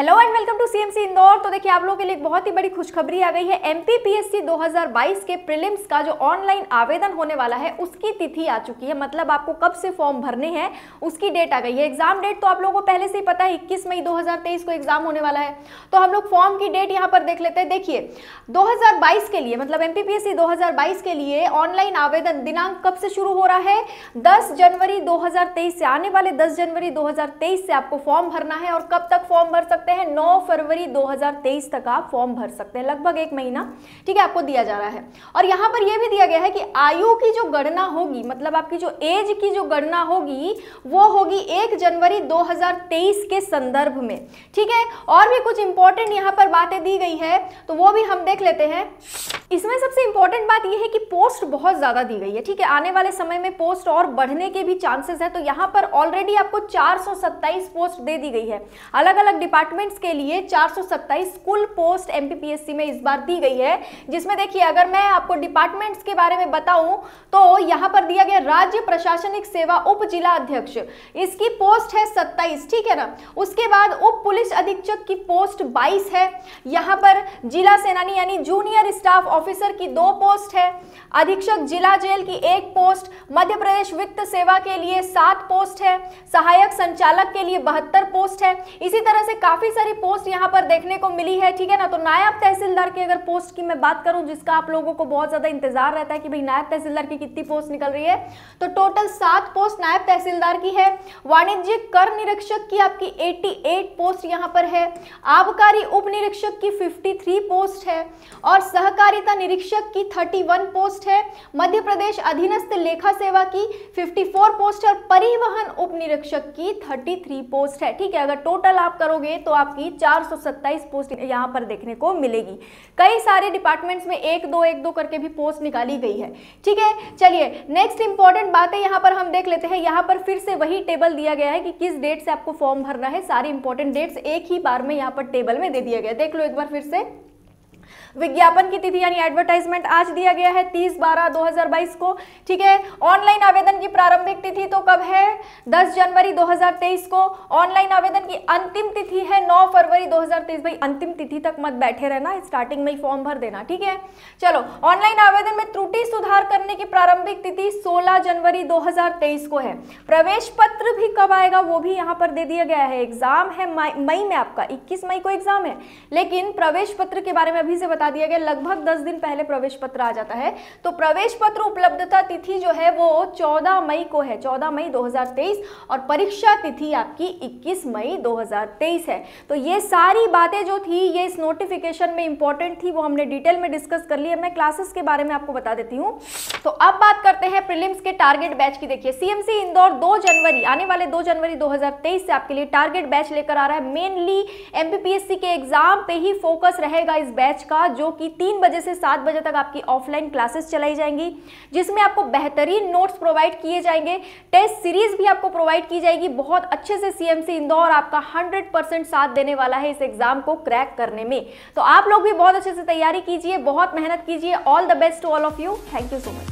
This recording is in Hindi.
hello and welcome to CMC Indore तो देखिए आप लोगों के लिए एक बहुत ही बड़ी खुशखबरी आ गई है एमपीपीएससी 2022 के प्रीलिम्स का जो ऑनलाइन आवेदन होने वाला है उसकी तिथि आ चुकी है मतलब आपको कब से फॉर्म भरने हैं उसकी डेट आ गई है एग्जाम डेट तो आप लोगों को पहले से ही पता है इक्कीस मई दो को एग्जाम होने वाला है तो हम लोग फॉर्म की डेट यहाँ पर देख लेते हैं देखिए दो के लिए मतलब एम पी के लिए ऑनलाइन आवेदन दिनांक कब से शुरू हो रहा है दस जनवरी दो से आने वाले दस जनवरी दो से आपको फॉर्म भरना है और कब तक फॉर्म भर सकते सकते हैं 9 फरवरी 2023 तक आप फॉर्म भर सकते हैं लगभग एक महीना ठीक है आपको दिया जा रहा है और यहाँ पर यह भी दिया गया है कि आयु की जो गणना होगी मतलब आपकी जो एज की जो गणना होगी वो होगी एक जनवरी 2023 के संदर्भ में ठीक है और भी कुछ इंपॉर्टेंट यहाँ पर बातें दी गई है तो वो भी हम देख लेते हैं इसमें सबसे इंपॉर्टेंट बात यह है कि पोस्ट बहुत ज़्यादा दी गई है ठीक है आने वाले समय में पोस्ट और बढ़ने के भी चांसेस है तो यहां पर ऑलरेडी आपको 427 पोस्ट दे दी गई है अलग अलग डिपार्टमेंट्स के लिए 427 कुल पोस्ट एमपीपीएससी में इस बार दी गई है जिसमें देखिए अगर मैं आपको डिपार्टमेंट्स के बारे में बताऊं तो यहां पर दिया गया राज्य प्रशासनिक सेवा उप जिला अध्यक्ष इसकी पोस्ट है सत्ताईस ठीक है ना उसके बाद उप पुलिस अधीक्षक की पोस्ट बाईस है यहाँ पर जिला सेनानी यानी जूनियर स्टाफ ऑफिसर की दो पोस्ट है अधीक्षक जिला जेल की एक पोस्ट मध्य प्रदेश वित्त सेवा के लिए सात पोस्ट है सहायक संचालक के लिए बहत्तर पोस्ट है इसी तरह से काफी सारी पोस्ट यहाँ पर देखने को मिली है ठीक है ना तो नायब तहसीलदार की अगर पोस्ट की मैं बात करूं जिसका आप लोगों को बहुत ज्यादा इंतजार रहता है कि भाई नायब तहसीलदार की कितनी पोस्ट निकल रही है तो टोटल सात पोस्ट नायब तहसीलदार की है वाणिज्य कर निरीक्षक की आपकी एट्टी पोस्ट यहाँ पर है आबकारी उप की फिफ्टी पोस्ट है और सहकारिता सहायता निरीक्षक की 31 पोस्ट है मध्य प्रदेश अधीनस्थ लेखा सेवा की 54 पोस्ट है और परिवहन उप निरीक्षक की 33 पोस्ट है ठीक है अगर टोटल आप करोगे तो आपकी चार पोस्ट यहाँ पर देखने को मिलेगी कई सारे डिपार्टमेंट्स में एक दो एक दो करके भी पोस्ट निकाली गई है ठीक है चलिए नेक्स्ट इंपॉर्टेंट बातें यहाँ पर हम देख लेते हैं यहाँ पर फिर से वही टेबल दिया गया है कि किस डेट से आपको फॉर्म भरना है सारी इंपॉर्टेंट डेट्स एक ही बार में यहाँ पर टेबल में दे दिया गया देख लो एक बार फिर से विज्ञापन की तिथि यानी एडवर्टाइजमेंट आज दिया गया है तीस बारह दो को ठीक है ऑनलाइन आवेदन की प्रारंभिक तिथि तो कब है दस जनवरी दो को ऑनलाइन आवेदन की अंतिम तिथि है नौ फरवरी दो भाई अंतिम तिथि तक मत बैठे रहना स्टार्टिंग में ही फॉर्म भर देना ठीक है चलो ऑनलाइन आवेदन में त्रुटि सुधार करने की प्रारंभिक तिथि सोलह जनवरी 2023 को है प्रवेश पत्र भी कब आएगा वो भी यहाँ पर दे दिया गया है एग्जाम है मई में आपका इक्कीस मई को एग्जाम है लेकिन प्रवेश पत्र के बारे में अभी से बता दिया गया लगभग दस दिन पहले प्रवेश पत्र आ जाता है तो प्रवेश पत्र उपलब्धता तिथि जो है वो चौदह मई को है चौदह मई 2023 और परीक्षा तिथि आपकी इक्कीस मई 2023 है तो ये सारी बातें जो थी ये इस नोटिफिकेशन में इंपॉर्टेंट थी वो हमने डिटेल में डिस्कस कर ली है मैं क्लासेस के बारे में आपको बता देती हूँ तो अब बात करते हैं प्रीलिम्स के टारगेट बैच की देखिए सीएमसी इंदौर 2 जनवरी आने वाले 2 जनवरी 2023 से आपके लिए टारगेट बैच लेकर आ रहा है मेनली एमपीपीएससी के एग्जाम पे ही फोकस रहेगा इस बैच का जो कि तीन बजे से सात बजे तक आपकी ऑफलाइन क्लासेस चलाई जाएंगी जिसमें आपको बेहतरीन नोट्स प्रोवाइड किए जाएंगे टेस्ट सीरीज भी आपको प्रोवाइड की जाएगी बहुत अच्छे से सीएमसी इंदौर आपका हंड्रेड साथ देने वाला है इस एग्जाम को क्रैक करने में तो आप लोग भी बहुत अच्छे से तैयारी कीजिए बहुत मेहनत कीजिए all the best to all of you thank you so much